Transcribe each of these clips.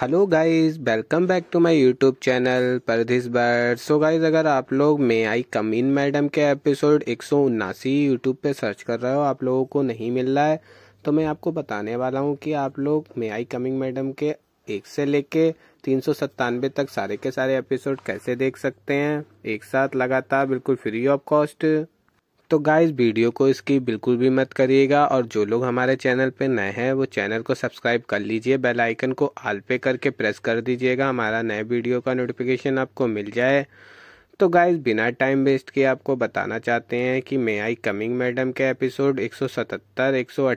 hello guys welcome back to my YouTube channel परधिस बर्ड so guys अगर आप लोग मे आई कम इन मैडम के एपिसोड एक सौ उन्नासी यूट्यूब पर सर्च कर रहे हो आप लोगों को नहीं मिल रहा है तो मैं आपको बताने वाला हूँ कि आप लोग मे आई कमिंग मैडम के एक से लेके तीन सौ सत्तानवे तक सारे के सारे एपिसोड कैसे देख सकते हैं एक साथ लगातार बिल्कुल फ्री ऑफ कॉस्ट तो गाइस वीडियो को इसकी बिल्कुल भी मत करिएगा और जो लोग हमारे चैनल पे नए हैं वो चैनल को सब्सक्राइब कर लीजिए बेल आइकन को आल पे करके प्रेस कर दीजिएगा हमारा नए वीडियो का नोटिफिकेशन आपको मिल जाए तो गाइस बिना टाइम वेस्ट किए आपको बताना चाहते हैं कि मे आई कमिंग मैडम के एपिसोड एक सौ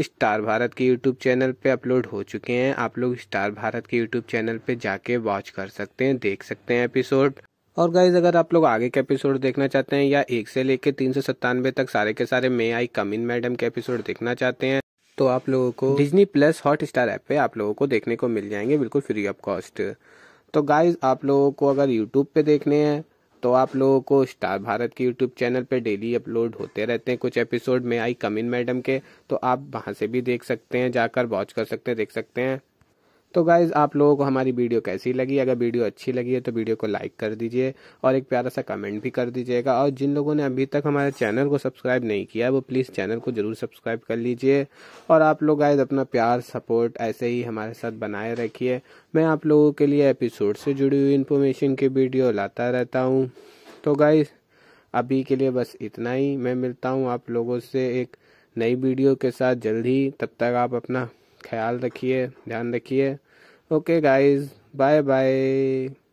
स्टार भारत के यूट्यूब चैनल पे अपलोड हो चुके हैं आप लोग स्टार भारत के यूट्यूब चैनल पे जाके वॉच कर सकते हैं देख सकते हैं एपिसोड और गाइज अगर आप लोग आगे के एपिसोड देखना चाहते हैं या एक से लेकर तीन सौ सत्तानवे तक सारे के सारे मे आई इन मैडम के एपिसोड देखना चाहते हैं तो आप लोगों को Disney plus Hotstar app पे आप लोगों को देखने को मिल जाएंगे बिल्कुल फ्री ऑफ कॉस्ट तो गाइज आप लोगों को अगर यूट्यूब पे देखने हैं तो आप लोगों को स्टार भारत के यूट्यूब चैनल पे डेली अपलोड होते रहते हैं कुछ एपिसोड में आई कमिन मैडम के तो आप वहाँ से भी देख सकते हैं जाकर वॉच कर सकते हैं देख सकते हैं तो गाइज आप लोगों को हमारी वीडियो कैसी लगी अगर वीडियो अच्छी लगी है तो वीडियो को लाइक कर दीजिए और एक प्यारा सा कमेंट भी कर दीजिएगा और जिन लोगों ने अभी तक हमारे चैनल को सब्सक्राइब नहीं किया वो प्लीज़ चैनल को ज़रूर सब्सक्राइब कर लीजिए और आप लोग गाइज अपना प्यार सपोर्ट ऐसे ही हमारे साथ बनाए रखिए मैं आप लोगों के लिए एपिसोड से जुड़ी हुई इन्फॉर्मेशन की वीडियो लाता रहता हूँ तो गाइज अभी के लिए बस इतना ही मैं मिलता हूँ आप लोगों से एक नई वीडियो के साथ जल्द ही तब तक आप अपना ख्याल रखिए ध्यान रखिए okay guys bye bye